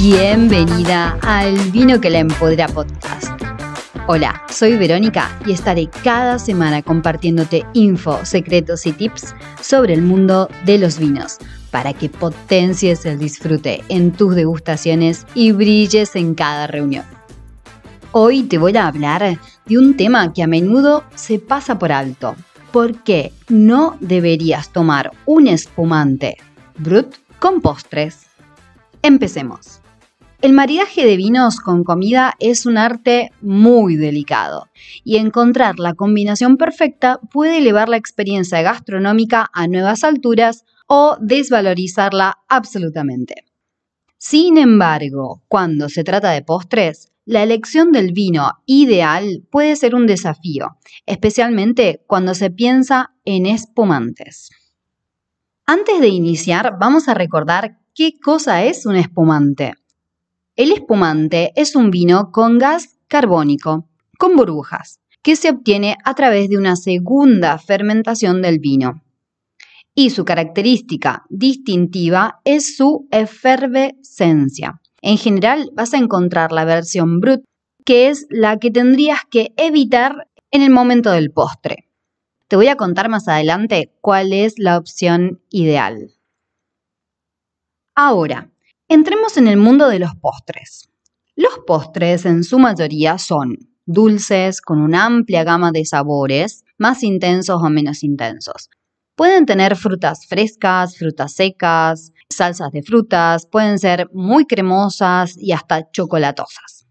Bienvenida al Vino que la Empodera podcast. Hola, soy Verónica y estaré cada semana compartiéndote info, secretos y tips sobre el mundo de los vinos para que potencies el disfrute en tus degustaciones y brilles en cada reunión. Hoy te voy a hablar de un tema que a menudo se pasa por alto. ¿Por qué no deberías tomar un espumante brut con postres? Empecemos. El maridaje de vinos con comida es un arte muy delicado y encontrar la combinación perfecta puede elevar la experiencia gastronómica a nuevas alturas o desvalorizarla absolutamente. Sin embargo, cuando se trata de postres, la elección del vino ideal puede ser un desafío, especialmente cuando se piensa en espumantes. Antes de iniciar, vamos a recordar qué cosa es un espumante. El espumante es un vino con gas carbónico, con burbujas, que se obtiene a través de una segunda fermentación del vino. Y su característica distintiva es su efervescencia. En general vas a encontrar la versión brut, que es la que tendrías que evitar en el momento del postre. Te voy a contar más adelante cuál es la opción ideal. Ahora, Entremos en el mundo de los postres. Los postres en su mayoría son dulces con una amplia gama de sabores, más intensos o menos intensos. Pueden tener frutas frescas, frutas secas, salsas de frutas, pueden ser muy cremosas y hasta chocolatosas.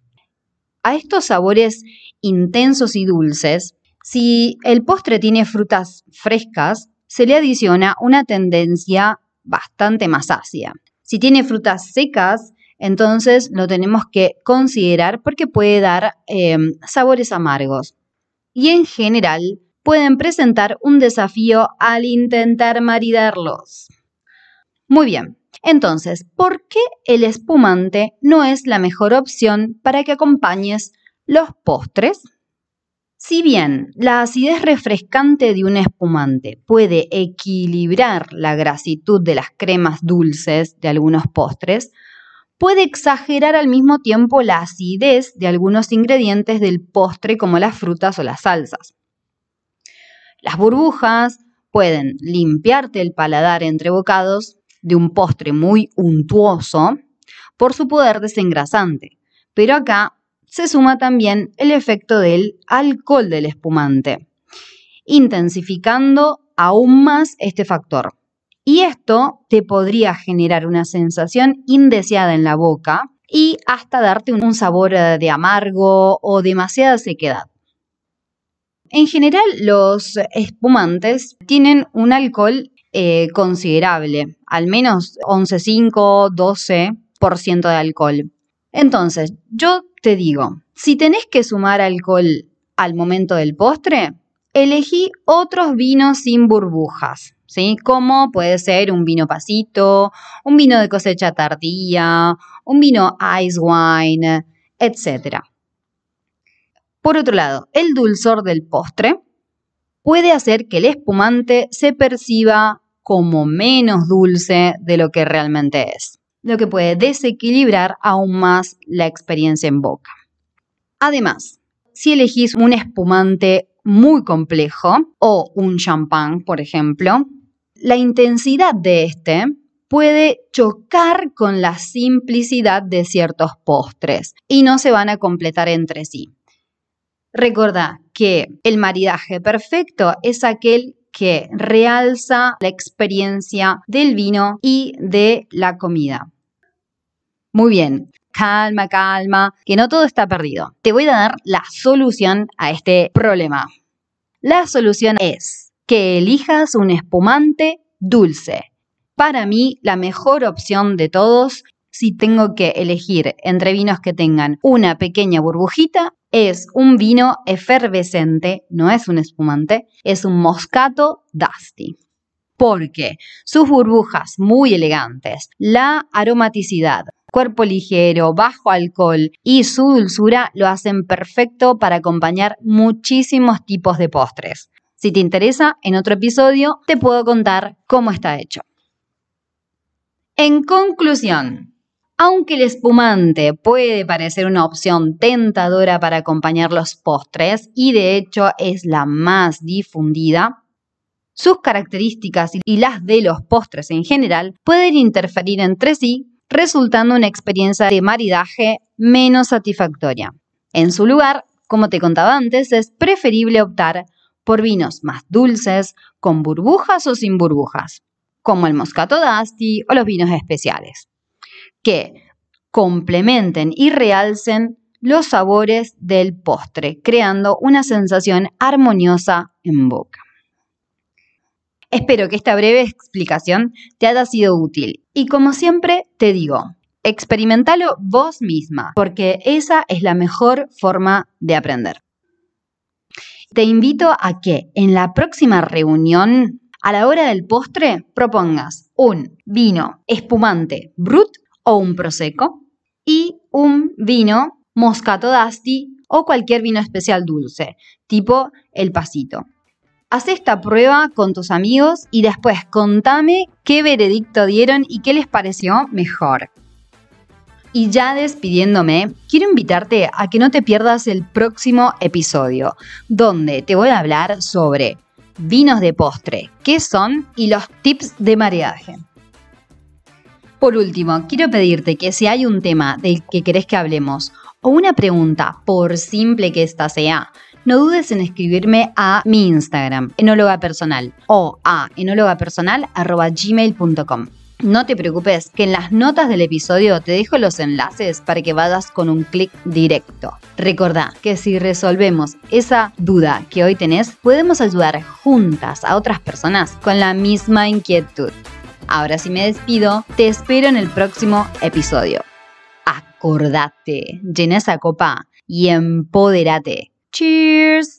A estos sabores intensos y dulces, si el postre tiene frutas frescas, se le adiciona una tendencia bastante más ácida. Si tiene frutas secas, entonces lo tenemos que considerar porque puede dar em, sabores amargos. Y en general pueden presentar un desafío al intentar maridarlos. Muy bien, entonces, ¿por qué el espumante no es la mejor opción para que acompañes los postres? Si bien la acidez refrescante de un espumante puede equilibrar la grasitud de las cremas dulces de algunos postres, puede exagerar al mismo tiempo la acidez de algunos ingredientes del postre como las frutas o las salsas. Las burbujas pueden limpiarte el paladar entre bocados de un postre muy untuoso por su poder desengrasante, pero acá se suma también el efecto del alcohol del espumante, intensificando aún más este factor. Y esto te podría generar una sensación indeseada en la boca y hasta darte un sabor eh, de amargo o demasiada sequedad. En general, los espumantes tienen un alcohol eh, considerable, al menos 11,5, 12% de alcohol. Entonces, yo te digo, si tenés que sumar alcohol al momento del postre, elegí otros vinos sin burbujas, ¿sí? Como puede ser un vino pasito, un vino de cosecha tardía, un vino ice wine, etc. Por otro lado, el dulzor del postre puede hacer que el espumante se perciba como menos dulce de lo que realmente es lo que puede desequilibrar aún más la experiencia en boca. Además, si elegís un espumante muy complejo o un champán, por ejemplo, la intensidad de este puede chocar con la simplicidad de ciertos postres y no se van a completar entre sí. Recordá que el maridaje perfecto es aquel que realza la experiencia del vino y de la comida. Muy bien, calma, calma, que no todo está perdido. Te voy a dar la solución a este problema. La solución es que elijas un espumante dulce. Para mí, la mejor opción de todos, si tengo que elegir entre vinos que tengan una pequeña burbujita, es un vino efervescente, no es un espumante, es un moscato dusty porque sus burbujas muy elegantes, la aromaticidad, cuerpo ligero, bajo alcohol y su dulzura lo hacen perfecto para acompañar muchísimos tipos de postres. Si te interesa, en otro episodio te puedo contar cómo está hecho. En conclusión, aunque el espumante puede parecer una opción tentadora para acompañar los postres y de hecho es la más difundida, sus características y las de los postres en general pueden interferir entre sí resultando una experiencia de maridaje menos satisfactoria. En su lugar, como te contaba antes, es preferible optar por vinos más dulces, con burbujas o sin burbujas, como el Moscato d'Asti o los vinos especiales, que complementen y realcen los sabores del postre, creando una sensación armoniosa en boca. Espero que esta breve explicación te haya sido útil y como siempre te digo, experimentalo vos misma, porque esa es la mejor forma de aprender. Te invito a que en la próxima reunión, a la hora del postre, propongas un vino espumante brut o un prosecco y un vino moscato d'asti o cualquier vino especial dulce, tipo el pasito. Haz esta prueba con tus amigos y después contame qué veredicto dieron y qué les pareció mejor. Y ya despidiéndome, quiero invitarte a que no te pierdas el próximo episodio, donde te voy a hablar sobre vinos de postre, qué son y los tips de mareaje. Por último, quiero pedirte que si hay un tema del que querés que hablemos o una pregunta, por simple que ésta sea, no dudes en escribirme a mi Instagram, enóloga personal, o a gmail.com No te preocupes, que en las notas del episodio te dejo los enlaces para que vayas con un clic directo. Recordá que si resolvemos esa duda que hoy tenés, podemos ayudar juntas a otras personas con la misma inquietud. Ahora sí me despido, te espero en el próximo episodio. Acordate, llena esa copa y empodérate. Cheers!